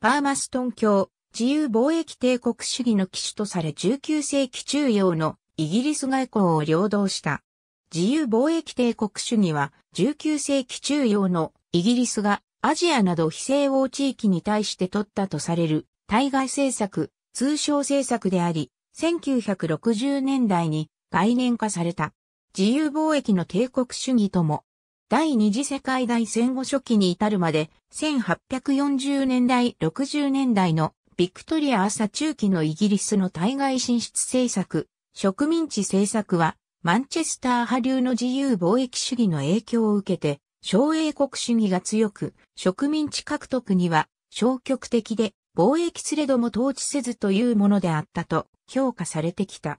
パーマストン教、自由貿易帝国主義の騎手とされ19世紀中央のイギリス外交を領導した。自由貿易帝国主義は19世紀中央のイギリスがアジアなど非西欧地域に対して取ったとされる対外政策、通商政策であり、1960年代に概念化された。自由貿易の帝国主義とも第二次世界大戦後初期に至るまで、1840年代60年代のビクトリア朝中期のイギリスの対外進出政策、植民地政策は、マンチェスター派流の自由貿易主義の影響を受けて、小英国主義が強く、植民地獲得には消極的で、貿易すれども統治せずというものであったと評価されてきた。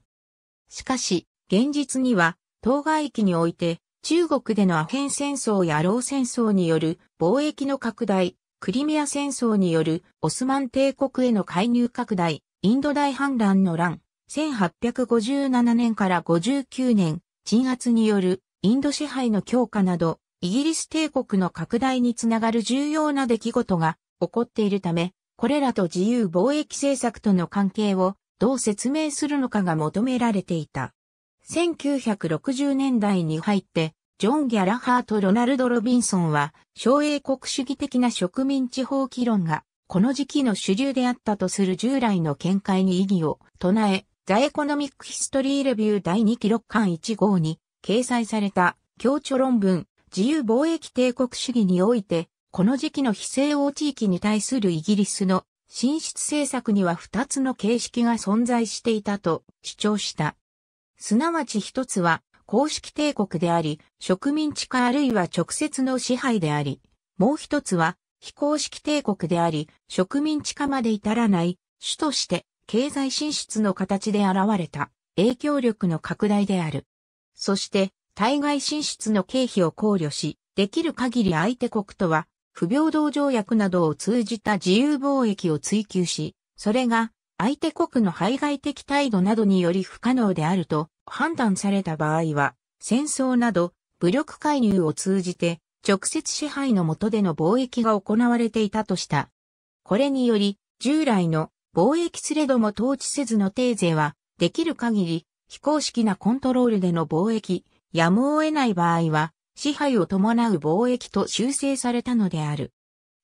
しかし、現実には、当該域において、中国でのアヘン戦争やー戦争による貿易の拡大、クリミア戦争によるオスマン帝国への介入拡大、インド大反乱の乱、1857年から59年、鎮圧によるインド支配の強化など、イギリス帝国の拡大につながる重要な出来事が起こっているため、これらと自由貿易政策との関係をどう説明するのかが求められていた。1960年代に入ってジョン・ギャラハート・ロナルド・ロビンソンは、小英国主義的な植民地法議論が、この時期の主流であったとする従来の見解に異議を唱え、ザ・エコノミック・ヒストリー・レビュー第2記録巻1号に掲載された、協著論文、自由貿易帝国主義において、この時期の非西欧地域に対するイギリスの進出政策には2つの形式が存在していたと主張した。すなわち1つは公式帝国であり、植民地化あるいは直接の支配であり、もう一つは、非公式帝国であり、植民地化まで至らない、主として経済進出の形で現れた影響力の拡大である。そして、対外進出の経費を考慮し、できる限り相手国とは、不平等条約などを通じた自由貿易を追求し、それが相手国の排外的態度などにより不可能であると判断された場合は、戦争など武力介入を通じて直接支配の下での貿易が行われていたとした。これにより、従来の貿易すれども統治せずのテーゼは、できる限り非公式なコントロールでの貿易、やむを得ない場合は、支配を伴う貿易と修正されたのである。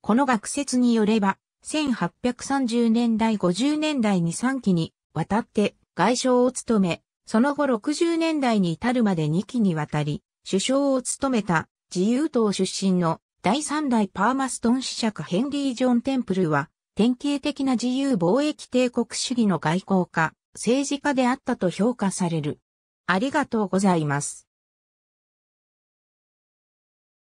この学説によれば、1830年代50年代に3期にわたって外相を務め、その後60年代に至るまで2期にわたり、首相を務めた自由党出身の第3代パーマストン子爵ヘンリー・ジョン・テンプルは、典型的な自由貿易帝国主義の外交家、政治家であったと評価される。ありがとうございます。